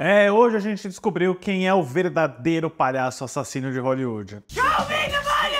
É, hoje a gente descobriu quem é o verdadeiro palhaço assassino de Hollywood. Show me the money!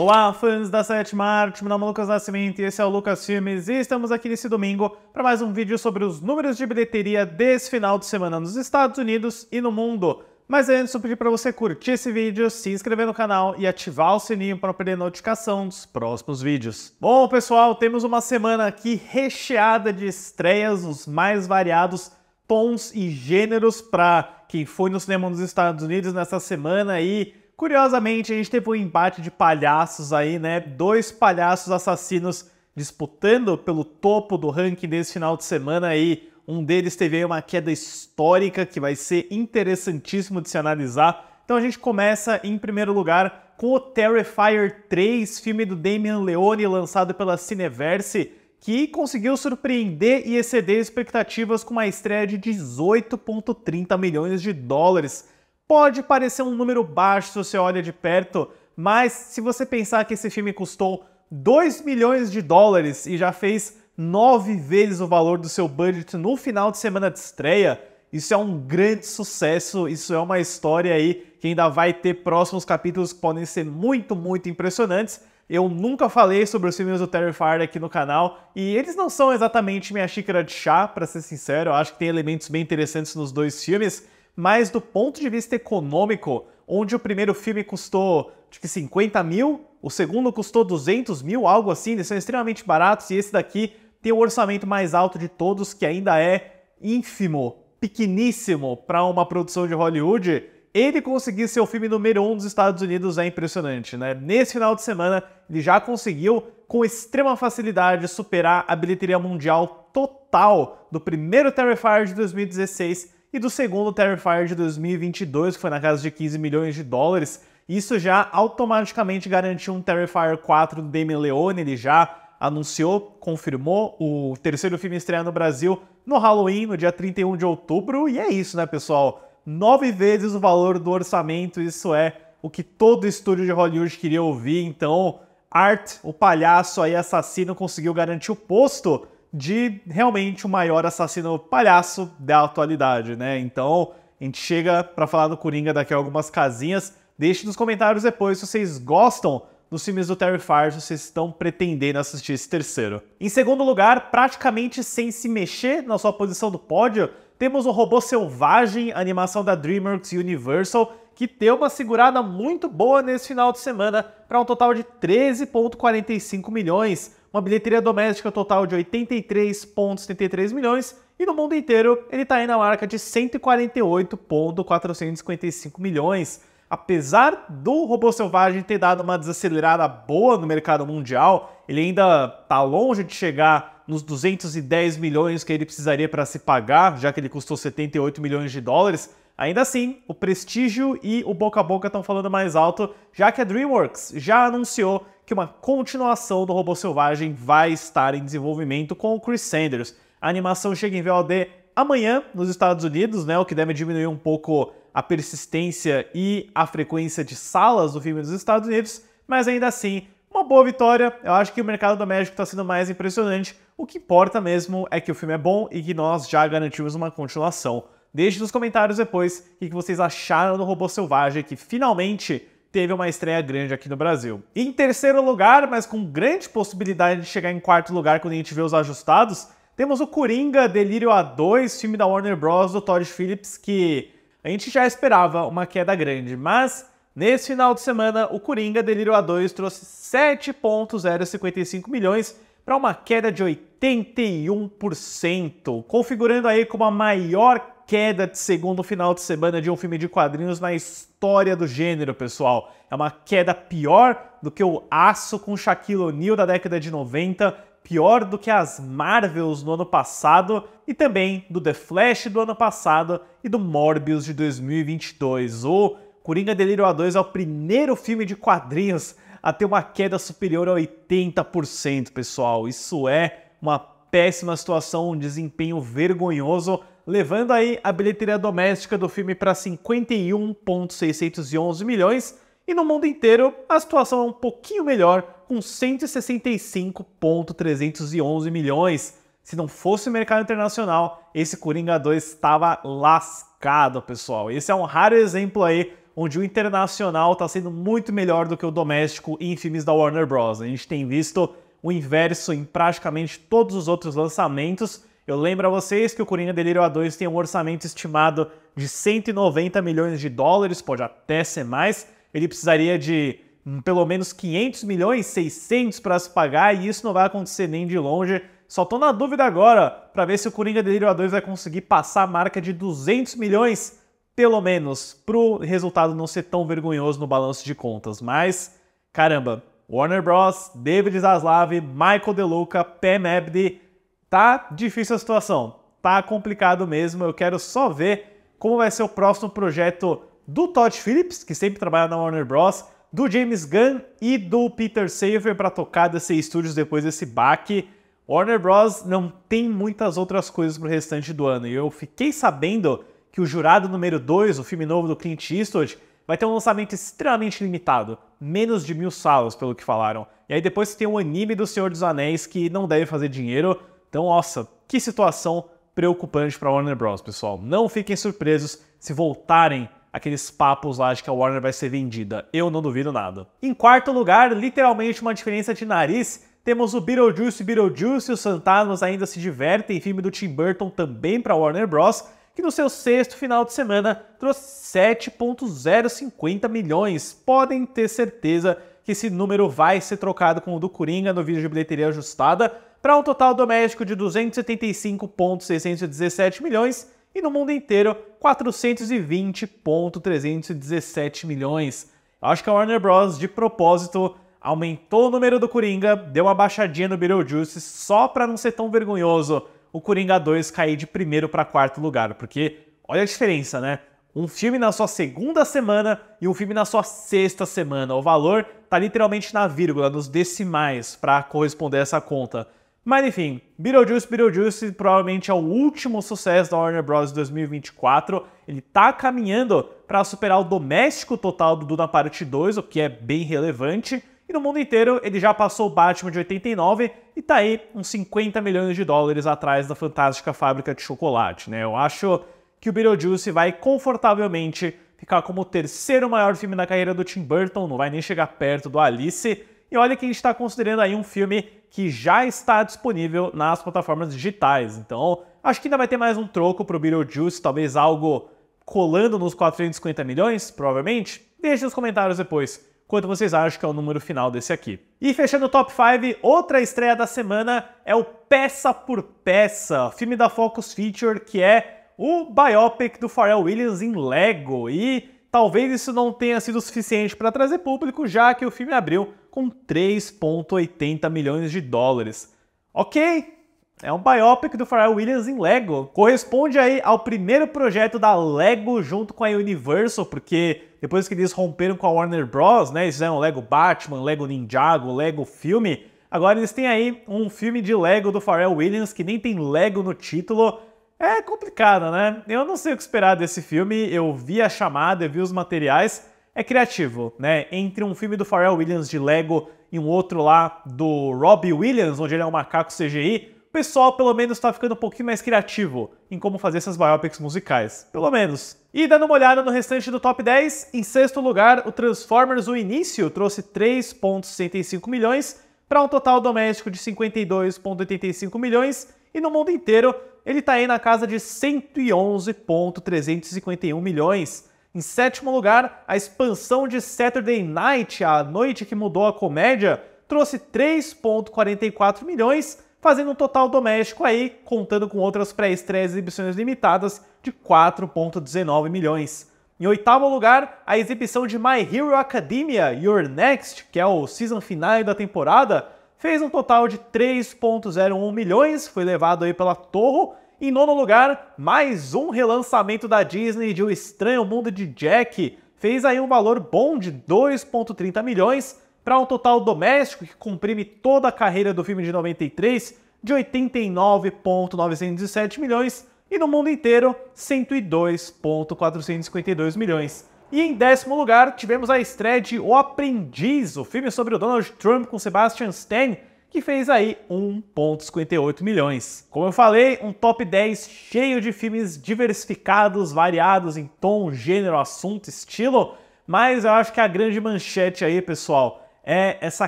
Olá, fãs da sétima arte, meu nome é Lucas Nascimento e esse é o Lucas Filmes e estamos aqui nesse domingo para mais um vídeo sobre os números de bilheteria desse final de semana nos Estados Unidos e no mundo. Mas antes, eu pedi para você curtir esse vídeo, se inscrever no canal e ativar o sininho para não perder notificação dos próximos vídeos. Bom, pessoal, temos uma semana aqui recheada de estreias nos mais variados tons e gêneros para quem foi no cinema nos Estados Unidos nessa semana e, curiosamente, a gente teve um embate de palhaços aí, né? Dois palhaços assassinos disputando pelo topo do ranking desse final de semana aí. Um deles teve aí uma queda histórica que vai ser interessantíssimo de se analisar. Então a gente começa em primeiro lugar com o Terrifier 3, filme do Damian Leone lançado pela Cineverse, que conseguiu surpreender e exceder expectativas com uma estreia de 18,30 milhões de dólares. Pode parecer um número baixo se você olha de perto, mas se você pensar que esse filme custou 2 milhões de dólares e já fez nove vezes o valor do seu budget no final de semana de estreia, isso é um grande sucesso, isso é uma história aí que ainda vai ter próximos capítulos que podem ser muito, muito impressionantes. Eu nunca falei sobre os filmes do Terry Fire aqui no canal e eles não são exatamente minha xícara de chá, para ser sincero, eu acho que tem elementos bem interessantes nos dois filmes, mas do ponto de vista econômico, onde o primeiro filme custou acho que 50 mil, o segundo custou 200 mil, algo assim, eles são extremamente baratos e esse daqui tem o orçamento mais alto de todos, que ainda é ínfimo, pequeníssimo para uma produção de Hollywood, ele conseguir ser o filme número um dos Estados Unidos é impressionante, né? Nesse final de semana, ele já conseguiu, com extrema facilidade, superar a bilheteria mundial total do primeiro Terrifier de 2016 e do segundo Terrifier de 2022, que foi na casa de 15 milhões de dólares. Isso já automaticamente garantiu um Terrifier 4 do Damien Leone, ele já anunciou, confirmou o terceiro filme estreia no Brasil no Halloween, no dia 31 de outubro. E é isso, né, pessoal? Nove vezes o valor do orçamento, isso é o que todo estúdio de Hollywood queria ouvir. Então, Art, o palhaço aí assassino, conseguiu garantir o posto de realmente o maior assassino palhaço da atualidade, né? Então, a gente chega para falar do Coringa daqui a algumas casinhas. Deixe nos comentários depois se vocês gostam nos filmes do Terry Farr, vocês estão pretendendo assistir esse terceiro. Em segundo lugar, praticamente sem se mexer na sua posição do pódio, temos o Robô Selvagem, animação da DreamWorks Universal, que deu uma segurada muito boa nesse final de semana, para um total de 13,45 milhões, uma bilheteria doméstica total de 83,73 milhões, e no mundo inteiro ele está aí na marca de 148,455 milhões apesar do robô selvagem ter dado uma desacelerada boa no mercado mundial, ele ainda está longe de chegar nos 210 milhões que ele precisaria para se pagar, já que ele custou 78 milhões de dólares. Ainda assim, o prestígio e o boca a boca estão falando mais alto, já que a DreamWorks já anunciou que uma continuação do Robô Selvagem vai estar em desenvolvimento com o Chris Sanders. A animação chega em VOD amanhã nos Estados Unidos, né, o que deve diminuir um pouco a persistência e a frequência de salas do filme nos Estados Unidos, mas ainda assim, uma boa vitória. Eu acho que o mercado doméstico está sendo mais impressionante. O que importa mesmo é que o filme é bom e que nós já garantimos uma continuação. Deixe nos comentários depois o que vocês acharam do Robô Selvagem, que finalmente teve uma estreia grande aqui no Brasil. Em terceiro lugar, mas com grande possibilidade de chegar em quarto lugar quando a gente vê os ajustados, temos o Coringa Delírio A2, filme da Warner Bros. do Todd Phillips, que a gente já esperava uma queda grande, mas nesse final de semana o Coringa Delírio A2 trouxe 7,055 milhões para uma queda de 81%, configurando aí como a maior queda de segundo final de semana de um filme de quadrinhos na história do gênero, pessoal. É uma queda pior do que o Aço com Shaquille O'Neal da década de 90, pior do que as Marvels no ano passado e também do The Flash do ano passado e do Morbius de 2022. O Coringa Delírio A2 é o primeiro filme de quadrinhos a ter uma queda superior a 80%, pessoal. Isso é uma péssima situação, um desempenho vergonhoso, levando aí a bilheteria doméstica do filme para 51.611 milhões e no mundo inteiro, a situação é um pouquinho melhor, com 165,311 milhões. Se não fosse o mercado internacional, esse Coringa 2 estava lascado, pessoal. Esse é um raro exemplo aí onde o internacional está sendo muito melhor do que o doméstico em filmes da Warner Bros. A gente tem visto o inverso em praticamente todos os outros lançamentos. Eu lembro a vocês que o Coringa Delírio A2 tem um orçamento estimado de 190 milhões de dólares, pode até ser mais, ele precisaria de hum, pelo menos 500 milhões, 600 para se pagar, e isso não vai acontecer nem de longe. Só tô na dúvida agora para ver se o Coringa Delirio A2 vai conseguir passar a marca de 200 milhões, pelo menos, pro resultado não ser tão vergonhoso no balanço de contas. Mas, caramba, Warner Bros., David Zaslav, Michael DeLuca, Pam Abdi, tá difícil a situação, tá complicado mesmo. Eu quero só ver como vai ser o próximo projeto do Todd Phillips, que sempre trabalha na Warner Bros., do James Gunn e do Peter Saver para tocar DC Studios depois desse baque. Warner Bros. não tem muitas outras coisas para o restante do ano, e eu fiquei sabendo que o Jurado número 2, o filme novo do Clint Eastwood, vai ter um lançamento extremamente limitado, menos de mil salas, pelo que falaram. E aí depois tem o anime do Senhor dos Anéis, que não deve fazer dinheiro. Então, nossa, que situação preocupante para Warner Bros, pessoal. Não fiquem surpresos se voltarem aqueles papos lá de que a Warner vai ser vendida. Eu não duvido nada. Em quarto lugar, literalmente uma diferença de nariz, temos o Beetlejuice Beetlejuice, os fantasmas ainda se divertem, filme do Tim Burton também para Warner Bros., que no seu sexto final de semana trouxe 7,050 milhões. Podem ter certeza que esse número vai ser trocado com o do Coringa no vídeo de bilheteria ajustada para um total doméstico de 275,617 milhões e no mundo inteiro 420.317 milhões. Eu acho que a Warner Bros. de propósito aumentou o número do Coringa, deu uma baixadinha no Beetlejuice só para não ser tão vergonhoso o Coringa 2 cair de primeiro para quarto lugar, porque olha a diferença, né? Um filme na sua segunda semana e um filme na sua sexta semana. O valor tá literalmente na vírgula, nos decimais para corresponder a essa conta. Mas enfim, Beetlejuice, Beetlejuice provavelmente é o último sucesso da Warner Bros. 2024. Ele tá caminhando para superar o doméstico total do Duna Parte 2, o que é bem relevante. E no mundo inteiro ele já passou o Batman de 89 e tá aí uns 50 milhões de dólares atrás da fantástica fábrica de chocolate, né? Eu acho que o Beetlejuice vai confortavelmente ficar como o terceiro maior filme da carreira do Tim Burton, não vai nem chegar perto do Alice. E olha que a gente está considerando aí um filme que já está disponível nas plataformas digitais. Então, acho que ainda vai ter mais um troco para o Beetlejuice, talvez algo colando nos 450 milhões, provavelmente. Deixe nos comentários depois quanto vocês acham que é o número final desse aqui. E fechando o top 5, outra estreia da semana é o Peça por Peça, filme da Focus Feature, que é o biopic do Pharrell Williams em Lego. E Talvez isso não tenha sido suficiente para trazer público, já que o filme abriu com 3,80 milhões de dólares. Ok, é um biopic do Pharrell Williams em Lego. Corresponde aí ao primeiro projeto da Lego junto com a Universal, porque depois que eles romperam com a Warner Bros, né, eles fizeram Lego Batman, Lego Ninjago, Lego filme, agora eles têm aí um filme de Lego do Pharrell Williams que nem tem Lego no título, é complicado, né? Eu não sei o que esperar desse filme, eu vi a chamada, eu vi os materiais, é criativo, né? Entre um filme do Pharrell Williams de Lego e um outro lá do Robbie Williams, onde ele é um macaco CGI, o pessoal pelo menos tá ficando um pouquinho mais criativo em como fazer essas biopics musicais. Pelo menos. E dando uma olhada no restante do top 10, em sexto lugar, o Transformers O Início trouxe 3,65 milhões para um total doméstico de 52,85 milhões e no mundo inteiro, ele está aí na casa de 111,351 milhões. Em sétimo lugar, a expansão de Saturday Night, a noite que mudou a comédia, trouxe 3,44 milhões, fazendo um total doméstico aí, contando com outras pré-estreias e exibições limitadas, de 4,19 milhões. Em oitavo lugar, a exibição de My Hero Academia Your Next, que é o season final da temporada, fez um total de 3,01 milhões, foi levado aí pela Torre. Em nono lugar, mais um relançamento da Disney de O Estranho Mundo de Jack, fez aí um valor bom de 2,30 milhões, para um total doméstico que comprime toda a carreira do filme de 93 de 89,907 milhões e no mundo inteiro 102,452 milhões. E em décimo lugar, tivemos a estreia de O Aprendiz, o filme sobre o Donald Trump com Sebastian Stan, que fez aí 1,58 milhões. Como eu falei, um top 10 cheio de filmes diversificados, variados em tom, gênero, assunto, estilo, mas eu acho que a grande manchete aí, pessoal, é essa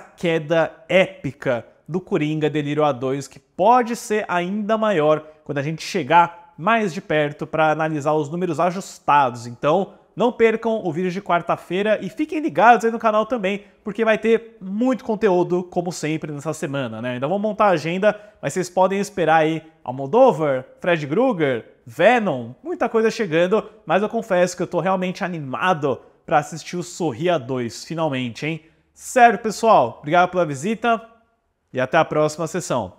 queda épica do Coringa Delírio A2, que pode ser ainda maior quando a gente chegar mais de perto para analisar os números ajustados. Então, não percam o vídeo de quarta-feira e fiquem ligados aí no canal também, porque vai ter muito conteúdo, como sempre, nessa semana, né? Então vamos montar a agenda, mas vocês podem esperar aí Almodóvar, Fred Krueger, Venom, muita coisa chegando, mas eu confesso que eu tô realmente animado para assistir o Sorria 2, finalmente, hein? Sério, pessoal, obrigado pela visita e até a próxima sessão.